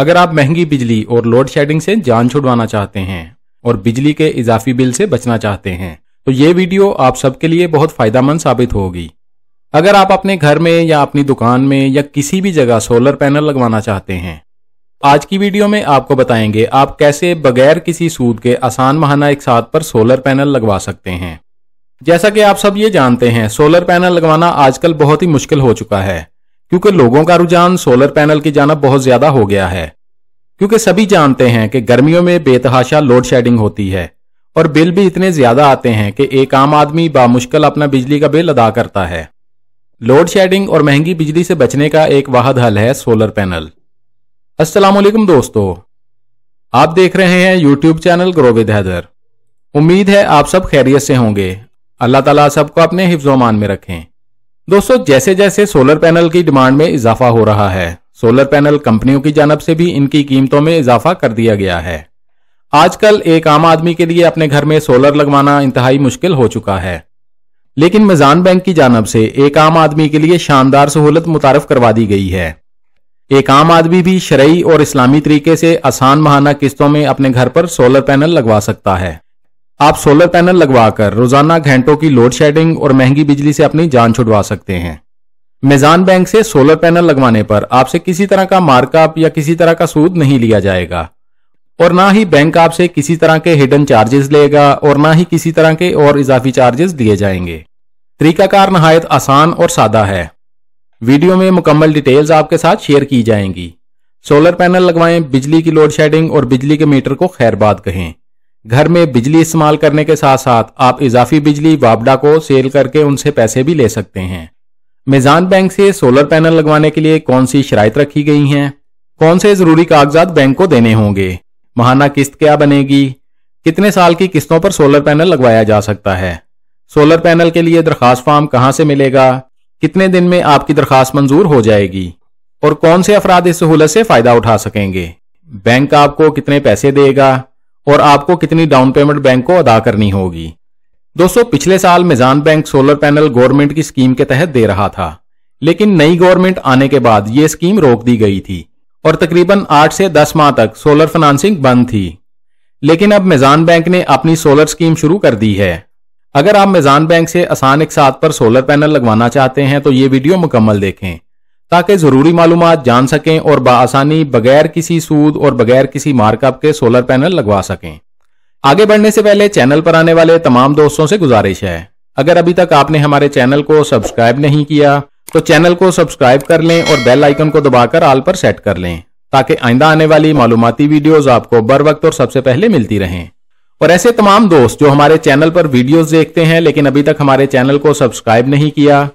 अगर आप महंगी बिजली और लोड शेडिंग से जान छुड़वाना चाहते हैं और बिजली के इजाफी बिल से बचना चाहते हैं तो ये वीडियो आप सबके लिए बहुत मंद साबित होगी अगर आप अपने घर में या अपनी दुकान में या किसी भी जगह सोलर पैनल लगवाना चाहते हैं आज की वीडियो में आपको बताएंगे आप कैसे बगैर किसी सूद के आसान महाना एक साथ पर सोलर पैनल लगवा सकते हैं जैसा कि आप सब ये जानते हैं सोलर पैनल लगवाना आजकल बहुत ही मुश्किल हो चुका है क्योंकि लोगों का रुझान सोलर पैनल की जानब बहुत ज्यादा हो गया है क्योंकि सभी जानते हैं कि गर्मियों में बेतहाशा लोड शेडिंग होती है और बिल भी इतने ज्यादा आते हैं कि एक आम आदमी बामुश्किल अपना बिजली का बिल अदा करता है लोड शेडिंग और महंगी बिजली से बचने का एक वाहद हल है सोलर पैनल वालेकुम दोस्तों आप देख रहे हैं YouTube channel grow with Haider उम्मीद है आप सब खैरियत से होंगे अल्लाह ताला सबको अपने हिफ्जोमान में रखें दोस्तों जैसे जैसे सोलर पैनल की डिमांड में इजाफा हो रहा है सोलर पैनल कंपनियों की जानब से भी इनकी कीमतों में इजाफा कर दिया गया है आजकल एक आम आदमी के लिए अपने घर में सोलर लगवाना इंतहाई मुश्किल हो चुका है लेकिन मिजान बैंक की जानब से एक आम आदमी के लिए शानदार सहूलत मुतारफ करवा दी गई है एक आम आदमी भी शरय और इस्लामी तरीके से आसान महाना किस्तों में अपने घर पर सोलर पैनल लगवा सकता है आप सोलर पैनल लगवाकर रोजाना घंटों की लोड शेडिंग और महंगी बिजली से अपनी जान छुड़वा सकते हैं मेजान बैंक से सोलर पैनल लगवाने पर आपसे किसी तरह का मार्कअप या किसी तरह का सूद नहीं लिया जाएगा और ना ही बैंक आपसे किसी तरह के हिडन चार्जेस लेगा और ना ही किसी तरह के और इजाफी चार्जेस दिए जाएंगे तरीकाकार नहायत आसान और सादा है वीडियो में मुकम्मल डिटेल्स आपके साथ शेयर की जाएंगी सोलर पैनल लगवाएं बिजली की लोड शेडिंग और बिजली के मीटर को खैरबाद कहें घर में बिजली इस्तेमाल करने के साथ साथ आप इजाफी बिजली वापडा को सेल करके उनसे पैसे भी ले सकते हैं मेजान बैंक से सोलर पैनल लगवाने के लिए कौन सी शराय रखी गई है कौन से जरूरी कागजात बैंक को देने होंगे महाना किस्त क्या बनेगी कितने साल की किस्तों पर सोलर पैनल लगवाया जा सकता है सोलर पैनल के लिए दरखास्त फार्म कहाँ से मिलेगा कितने दिन में आपकी दरखास्त मंजूर हो जाएगी और कौन से अफराद इस सहूलत से फायदा उठा सकेंगे बैंक आपको कितने पैसे देगा और आपको कितनी डाउन पेमेंट बैंक को अदा करनी होगी दोस्तों पिछले साल Meezan bank solar panel government की स्कीम के तहत दे रहा था लेकिन नई गवर्नमेंट आने के बाद ये स्कीम रोक दी गई थी और तकरीबन आठ से दस माह तक सोलर फाइनेंसिंग बंद थी लेकिन अब मिजान बैंक ने अपनी सोलर स्कीम शुरू कर दी है अगर आप मिजान बैंक से आसान एक साथ पर सोलर पैनल लगवाना चाहते हैं तो ये वीडियो मुकम्मल देखें ताकि जरूरी मालूम जान सकें और बसानी बगैर किसी सूद और बगैर किसी मार्कअप के सोलर पैनल लगवा सकें आगे बढ़ने से पहले चैनल पर आने वाले तमाम दोस्तों से गुजारिश है अगर अभी तक आपने हमारे चैनल को सब्सक्राइब नहीं किया तो चैनल को सब्सक्राइब कर लें और बेल आइकन को दबाकर आल पर सेट कर लें ताकि आइंदा आने वाली मालूमती वीडियोस आपको बर वक्त और सबसे पहले मिलती रहें और ऐसे तमाम दोस्त जो हमारे चैनल पर वीडियोस देखते हैं लेकिन अभी तक हमारे चैनल को सब्सक्राइब नहीं किया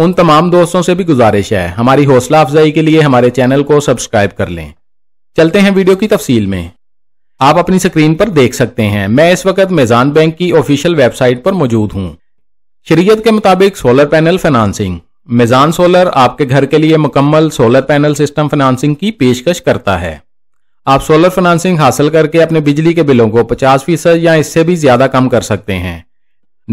उन तमाम दोस्तों से भी गुजारिश है हमारी हौसला अफजाई के लिए हमारे चैनल को सब्सक्राइब कर लें चलते हैं वीडियो की तफसील में आप अपनी स्क्रीन पर देख सकते हैं मैं इस वक्त मेजान बैंक की ऑफिशियल वेबसाइट पर मौजूद हूँ शरीयत के मुताबिक solar panel financing Meezan solar आपके घर के लिए मुकम्मल सोलर पैनल सिस्टम फाइनेंसिंग की पेशकश करता है आप सोलर फाइनेंसिंग हासिल करके अपने बिजली के बिलों को 50 फीसद या इससे भी ज्यादा कम कर सकते हैं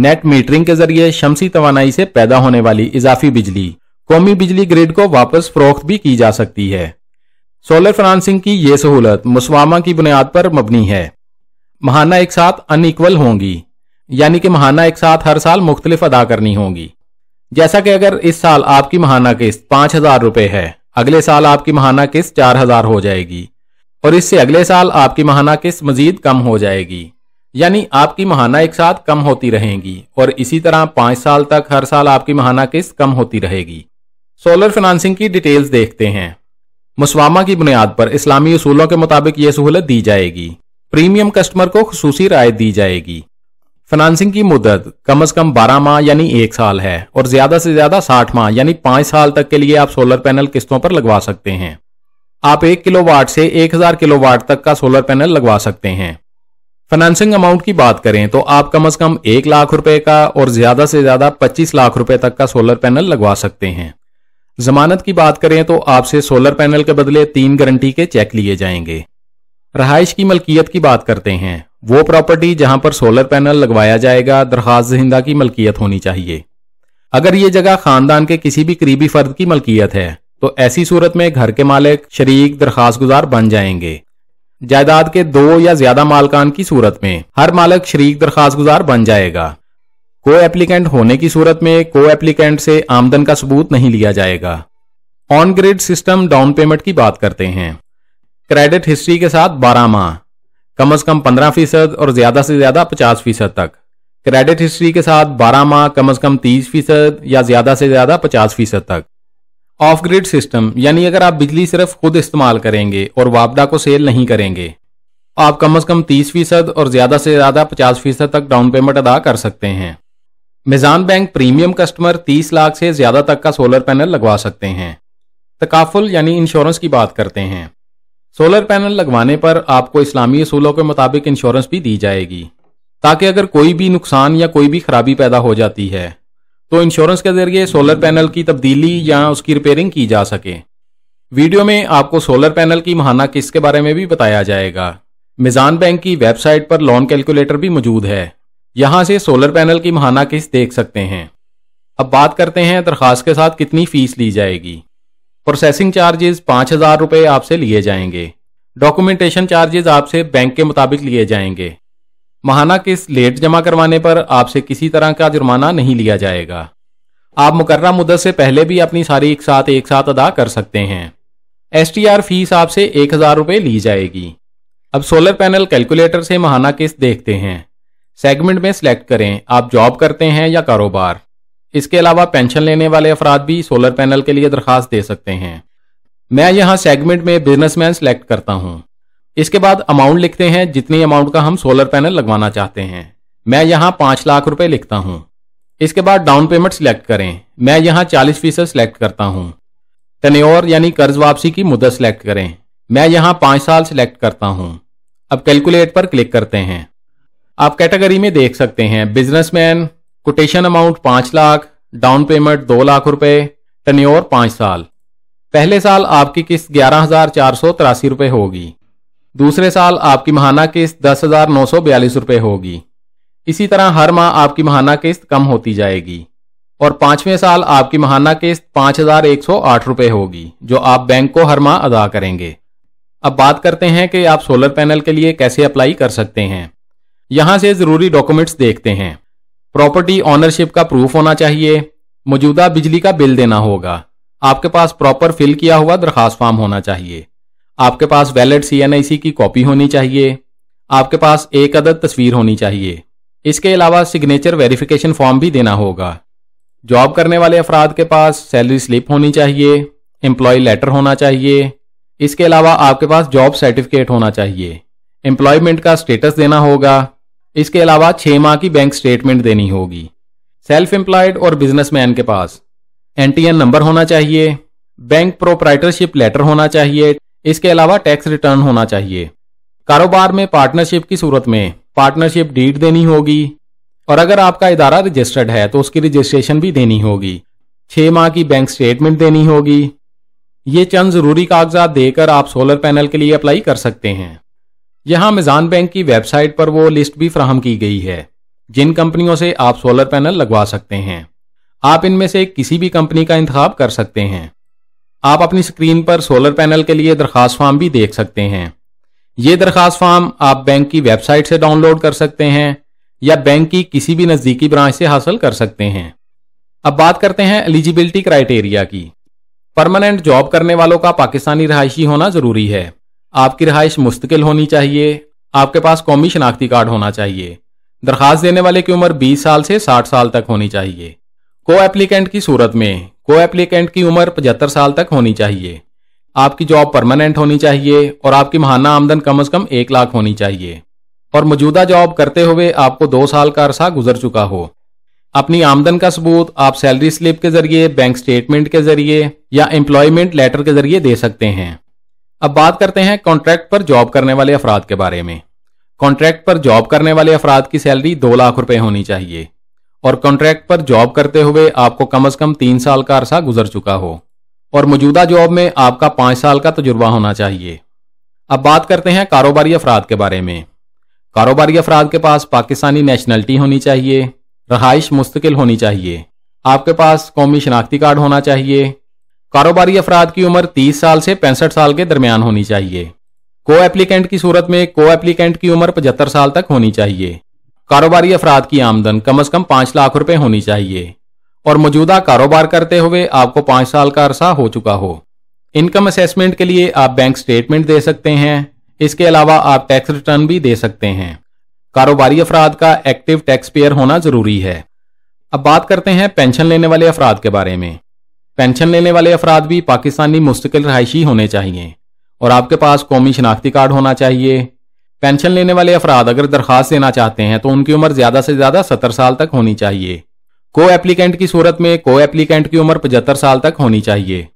नेट मीटरिंग के जरिए शमसी तोानाई से पैदा होने वाली इजाफी बिजली कौमी बिजली ग्रिड को वापस फरोख्त भी की जा सकती है सोलर फाइनेंसिंग की ये सहूलत मुसवामा की बुनियाद पर मबनी है महाना एक साथ अनइक्वल होंगी यानी कि महाना एक साथ हर साल मुख्तलिफ अदा करनी होंगी जैसा कि अगर इस साल आपकी महाना किस्त पांच हजार रुपए है अगले साल आपकी महाना किस्त चार हजार हो जाएगी और इससे अगले साल आपकी महाना किस्त मजीद कम हो जाएगी यानी आपकी महाना एक साथ कम होती रहेगी और इसी तरह पांच साल तक हर साल आपकी महाना किस्त कम होती रहेगी सोलर फाइनेंसिंग की डिटेल्स देखते हैं मुस्वामा की बुनियाद पर इस्लामी असूलों के मुताबिक ये सहूलत दी जाएगी प्रीमियम कस्टमर को खसूसी राय दी जाएगी फाइनेंसिंग की मुदत कम अज कम 12 माह यानी एक साल है और ज्यादा से ज्यादा 60 माह यानी 5 साल तक के लिए आप सोलर पैनल किस्तों पर लगवा सकते हैं आप एक किलो वाट से 1000 किलो वाट तक का सोलर पैनल लगवा सकते हैं फाइनेंसिंग अमाउंट की बात करें तो आप कम से कम एक लाख रुपए का और ज्यादा से ज्यादा पच्चीस लाख रुपए तक का सोलर पैनल लगवा सकते हैं जमानत की बात करें तो आपसे सोलर पैनल के बदले तीन गारंटी के चेक लिए जाएंगे रहायश की मलकियत की बात करते हैं वो प्रॉपर्टी जहां पर सोलर पैनल लगवाया जाएगा दरखास्त जिंदा की मलकियत होनी चाहिए अगर ये जगह खानदान के किसी भी करीबी फर्द की मलकियत है तो ऐसी सूरत में घर के मालिक शरीक दरखास्त गुजार बन जाएंगे जायदाद के दो या ज्यादा मालकान की सूरत में हर मालक शरीक दरखास्त गुजार बन जाएगा को एप्लीकेंट होने की सूरत में को एप्लीकेंट से आमदन का सबूत नहीं लिया जाएगा on grid system down payment की बात करते हैं क्रेडिट हिस्ट्री के साथ 12 माह कम अज कम 15 फीसद और ज्यादा से ज्यादा 50 फीसद तक क्रेडिट हिस्ट्री के साथ 12 माह कम अज कम 30 फीसद या ज्यादा से ज्यादा 50 फीसद तक ऑफ ग्रिड सिस्टम यानी अगर आप बिजली सिर्फ खुद इस्तेमाल करेंगे और वापडा को सेल नहीं करेंगे तो आप कम से कम 30 फीसद और ज़्यादा से ज़्यादा 50 फीसद तक डाउन पेमेंट अदा कर सकते हैं मिजान बैंक प्रीमियम कस्टमर 30 लाख से ज़्यादा तक का सोलर पैनल लगवा सकते हैं तकाफुल यानी इंश्योरेंस की बात करते हैं सोलर पैनल लगवाने पर आपको इस्लामी असूलों के मुताबिक इंश्योरेंस भी दी जाएगी ताकि अगर कोई भी नुकसान या कोई भी खराबी पैदा हो जाती है तो इंश्योरेंस के जरिए सोलर पैनल की तब्दीली या उसकी रिपेयरिंग की जा सके वीडियो में आपको सोलर पैनल की महाना किस्त के बारे में भी बताया जाएगा मिजान बैंक की वेबसाइट पर लोन कैलकुलेटर भी मौजूद है यहाँ से सोलर पैनल की महाना किस्त देख सकते हैं अब बात करते हैं दरख्वास्त के साथ कितनी फीस ली जाएगी प्रोसेसिंग चार्जेस पाँच हज़ार रुपये आपसे लिए जाएंगे डॉक्यूमेंटेशन चार्जेस आपसे बैंक के मुताबिक लिए जाएंगे महाना किस्त लेट जमा करवाने पर आपसे किसी तरह का जुर्माना नहीं लिया जाएगा आप मुकर्रा मुदत से पहले भी अपनी सारी एक साथ एक साथ अदा कर सकते हैं एस टी आर फीस आपसे एक हज़ार रुपये ली जाएगी अब सोलर पैनल कैलकुलेटर से महाना किस्त देखते हैं सेगमेंट में सिलेक्ट करें आप जॉब करते हैं या कारोबार इसके अलावा पेंशन लेने वाले अफराद भी सोलर पैनल के लिए दरख्वास्त दे सकते हैं मैं यहाँ सेगमेंट में बिजनेसमैन सेलेक्ट करता हूँ इसके बाद अमाउंट लिखते हैं जितनी अमाउंट का हम सोलर पैनल लगवाना चाहते हैं मैं यहाँ पांच लाख रुपए लिखता हूँ इसके बाद डाउन पेमेंट सिलेक्ट करें मैं यहाँ चालीस फीसद सिलेक्ट करता हूँ तनोर यानी कर्ज वापसी की मुदत सिलेक्ट करें मैं यहाँ पांच साल सिलेक्ट करता हूँ अब कैलकुलेट पर क्लिक करते हैं आप कैटेगरी में देख सकते हैं बिजनेसमैन कोटेशन अमाउंट पांच लाख डाउन पेमेंट दो लाख रुपए टनोर पांच साल पहले साल आपकी किस्त ग्यारह हजार चार सौ तिरासी रुपये होगी दूसरे साल आपकी महाना किस्त दस हजार नौ सौ बयालीस रुपए होगी इसी तरह हर माह आपकी महाना किस्त कम होती जाएगी और पांचवें साल आपकी महाना किस्त पांच हजार एक सौ आठ रुपए होगी जो आप बैंक को हर माह अदा करेंगे अब बात करते हैं कि आप सोलर पैनल के लिए कैसे अप्लाई कर सकते हैं यहां से जरूरी डॉक्यूमेंट्स देखते हैं प्रॉपर्टी ऑनरशिप का प्रूफ होना चाहिए मौजूदा बिजली का बिल देना होगा आपके पास प्रॉपर फिल किया हुआ दरखास्त फॉर्म होना चाहिए आपके पास वैलिड सी की कॉपी होनी चाहिए आपके पास एक अदद तस्वीर होनी चाहिए इसके अलावा सिग्नेचर वेरिफिकेशन फॉर्म भी देना होगा जॉब करने वाले अफराद के पास सैलरी स्लिप होनी चाहिए एम्प्लॉय लेटर होना चाहिए इसके अलावा आपके पास जॉब सर्टिफिकेट होना चाहिए एम्प्लॉयमेंट का स्टेटस देना होगा इसके अलावा छः माह की बैंक स्टेटमेंट देनी होगी सेल्फ एम्प्लॉयड और बिजनेसमैन के पास एन नंबर होना चाहिए बैंक प्रोप्राइटरशिप लेटर होना चाहिए इसके अलावा टैक्स रिटर्न होना चाहिए कारोबार में पार्टनरशिप की सूरत में पार्टनरशिप डीड देनी होगी और अगर आपका इदारा रजिस्टर्ड है तो उसकी रजिस्ट्रेशन भी देनी होगी छह माह की बैंक स्टेटमेंट देनी होगी ये चंद ज़रूरी कागजात देकर आप सोलर पैनल के लिए अप्लाई कर सकते हैं यहां मिज़ान बैंक की वेबसाइट पर वो लिस्ट भी फ्राहम की गई है जिन कंपनियों से आप सोलर पैनल लगवा सकते हैं आप इनमें से किसी भी कंपनी का इंतख्या कर सकते हैं आप अपनी स्क्रीन पर सोलर पैनल के लिए दरखास्त फॉर्म भी देख सकते हैं ये दरखास्त फॉर्म आप बैंक की वेबसाइट से डाउनलोड कर सकते हैं या बैंक की किसी भी नज़दीकी ब्रांच से हासिल कर सकते हैं अब बात करते हैं एलिजिबिलिटी क्राइटेरिया की परमानेंट जॉब करने वालों का पाकिस्तानी रहायशी होना ज़रूरी है आपकी रहायश मुस्तकिल होनी चाहिए आपके पास कौमी शनाख्ती कार्ड होना चाहिए दरखास्त देने वाले की उम्र 20 साल से 60 साल तक होनी चाहिए को एप्लीकेंट की सूरत में को एप्लीकेंट की उम्र पचहत्तर साल तक होनी चाहिए आपकी जॉब परमानेंट होनी चाहिए और आपकी महाना आमदन कम अज कम एक लाख होनी चाहिए और मौजूदा जॉब करते हुए आपको दो साल का अरसा गुजर चुका हो अपनी आमदन का सबूत आप सैलरी स्लिप के जरिए बैंक स्टेटमेंट के जरिए या एम्प्लॉयमेंट लेटर के जरिए दे सकते हैं अब बात करते हैं कॉन्ट्रैक्ट पर जॉब करने वाले अफराद के बारे में कॉन्ट्रैक्ट पर जॉब करने वाले अफराद की सैलरी दो लाख रुपए होनी चाहिए और कॉन्ट्रैक्ट पर जॉब करते हुए आपको कम से कम तीन साल का अरसा गुजर चुका हो और मौजूदा जॉब में आपका पांच साल का तजुर्बा होना चाहिए अब बात करते हैं कारोबारी अफराद के बारे में कारोबारी अफराद के पास पाकिस्तानी नेशनलिटी होनी चाहिए रहाइश मुस्तकिल होनी चाहिए आपके पास कौमी शनाख्ती कार्ड होना चाहिए कारोबारी अफराद की उम्र 30 साल से पैंसठ साल के दरमियान होनी चाहिए को एप्लीकेंट की सूरत में को एप्लीकेंट की उम्र पचहत्तर साल तक होनी चाहिए कारोबारी अफराद की आमदन कम अज कम पांच लाख रुपए होनी चाहिए और मौजूदा कारोबार करते हुए आपको पांच साल का अरसा हो चुका हो इनकम असेसमेंट के लिए आप बैंक स्टेटमेंट दे सकते हैं इसके अलावा आप टैक्स रिटर्न भी दे सकते हैं कारोबारी अफराद का एक्टिव टैक्स पेयर होना जरूरी है अब बात करते हैं पेंशन लेने वाले अफराद के बारे में पेंशन लेने वाले अफराद भी पाकिस्तानी मुस्तकिल रहायशी होने चाहिए और आपके पास कौमी शनाख्ती कार्ड होना चाहिए पेंशन लेने वाले अफराद अगर दरखास्त देना चाहते हैं तो उनकी उम्र ज्यादा से ज्यादा सत्तर साल तक होनी चाहिए को एप्लीकेंट की सूरत में को एप्लीकेंट की उम्र पचहत्तर साल तक होनी चाहिए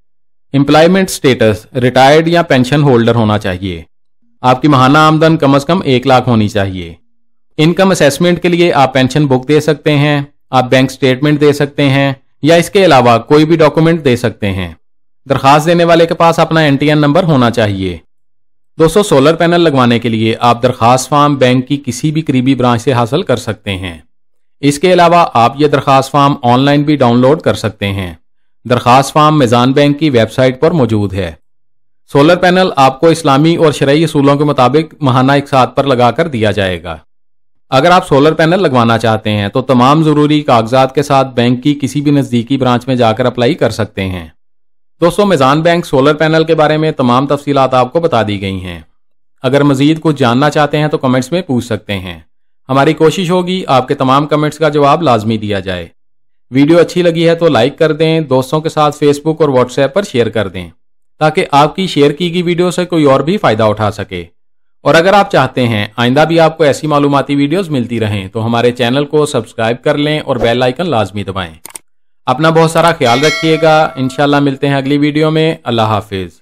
एम्प्लॉयमेंट स्टेटस रिटायर्ड या पेंशन होल्डर होना चाहिए आपकी महाना आमदन कम अज कम एक लाख होनी चाहिए इनकम असेसमेंट के लिए आप पेंशन बुक दे सकते हैं आप बैंक स्टेटमेंट दे सकते हैं या इसके अलावा कोई भी डॉक्यूमेंट दे सकते हैं दरखास्त देने वाले के पास अपना एन नंबर होना चाहिए दोस्तों सोलर पैनल लगवाने के लिए आप दरखास्त फार्म बैंक की किसी भी करीबी ब्रांच से हासिल कर सकते हैं इसके अलावा आप ये दरखास्त फार्म ऑनलाइन भी डाउनलोड कर सकते हैं दरखास्त फार्म मेज़ान बैंक की वेबसाइट पर मौजूद है सोलर पैनल आपको इस्लामी और शराय असूलों के मुताबिक महाना एक साथ पर लगाकर दिया जाएगा अगर आप सोलर पैनल लगवाना चाहते हैं तो तमाम ज़रूरी कागजात के साथ बैंक की किसी भी नज़दीकी ब्रांच में जाकर अप्लाई कर सकते हैं दोस्तों मिजान बैंक सोलर पैनल के बारे में तमाम तफसीत आपको बता दी गई हैं अगर मजीद कुछ जानना चाहते हैं तो कमेंट्स में पूछ सकते हैं हमारी कोशिश होगी आपके तमाम कमेंट्स का जवाब लाजमी दिया जाए वीडियो अच्छी लगी है तो लाइक कर दें दोस्तों के साथ फेसबुक और व्हाट्सएप पर शेयर कर दें ताकि आपकी शेयर की गई वीडियो से कोई और भी फ़ायदा उठा सके और अगर आप चाहते हैं आइंदा भी आपको ऐसी मालूमती वीडियोस मिलती रहें तो हमारे चैनल को सब्सक्राइब कर लें और बेल आइकन लाजमी दबाएं अपना बहुत सारा ख्याल रखिएगा इनशाला मिलते हैं अगली वीडियो में अल्लाह हाफिज़